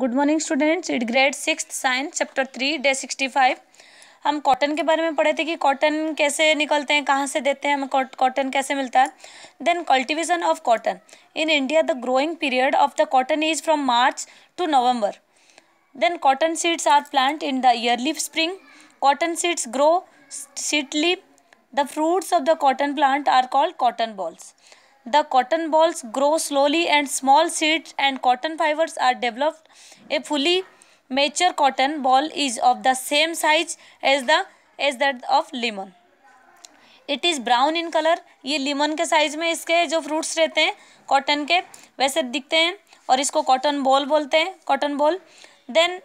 good morning students it grade six science chapter three day sixty five हम cotton के बारे में पढ़े थे कि कॉटन कैसे निकलते हैं कहाँ से देते हैं हमें कॉटन कैसे मिलता है then cultivation of cotton in India the growing period of the cotton is from March to November then cotton seeds are plant in the early spring cotton seeds grow speedily the fruits of the cotton plant are called cotton bolls the cotton bolls grow slowly and small seeds and cotton fibres are developed a fully mature cotton boll is of the same size as the as that of lemon it is brown in colour ये lemon के size में इसके जो fruits रहते हैं cotton के वैसे दिखते हैं और इसको कॉटन बॉल बोलते हैं cotton boll then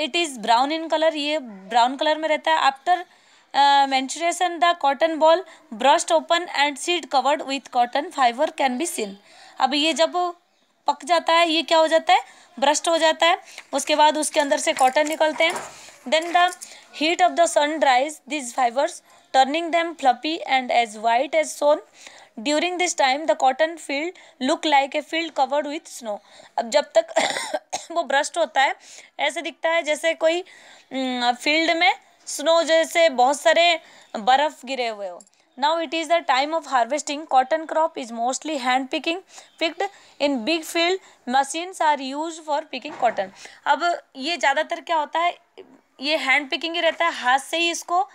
it is brown in colour ये ब्राउन कलर में रहता है after uh, the cotton boll burst open and seed covered with cotton fibre can be seen अब ये जब पक जाता है ये क्या हो जाता है ब्रस्ट हो जाता है उसके बाद उसके अंदर से कॉटन निकलते हैं then the heat of the sun dries these fibres turning them fluffy and as white as snow during this time the cotton field look like a field covered with snow अब जब तक वो burst होता है ऐसे दिखता है जैसे कोई फील्ड हम्म, में स्नो जैसे बहुत सारे बर्फ गिरे हुए हो now it is the time of harvesting cotton crop is mostly hand picking picked in big field machines are use for picking cotton अब ये ज़्यादातर क्या होता है ये हैंड पिकिंग ही रहता है हाथ से ही इसको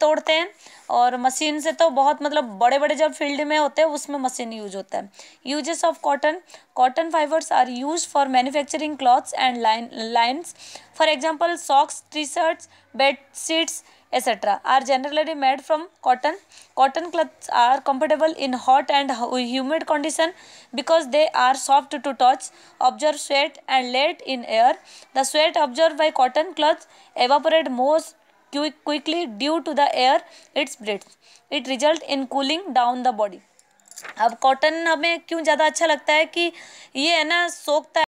तोड़ते हैं और मशीन से तो बहुत मतलब बड़े बड़े जब फील्ड में होते हैं उसमें मशीन यूज होता है uses of cotton cotton fibres are use for manufacturing clothes and linens for example socks T shirts bed sheets etcetera are generally made from cotton cotton clothes are comfortable in hot and humid condition because they are soft to touch absorb sweat and let in air the sweat absorb by cotton clothes evaporate most quickly due to the air it's breathes it result in cooling down the body अब cotton हमें क्यों ज़्यादा अच्छा लगता है कि ये है ना सोखता है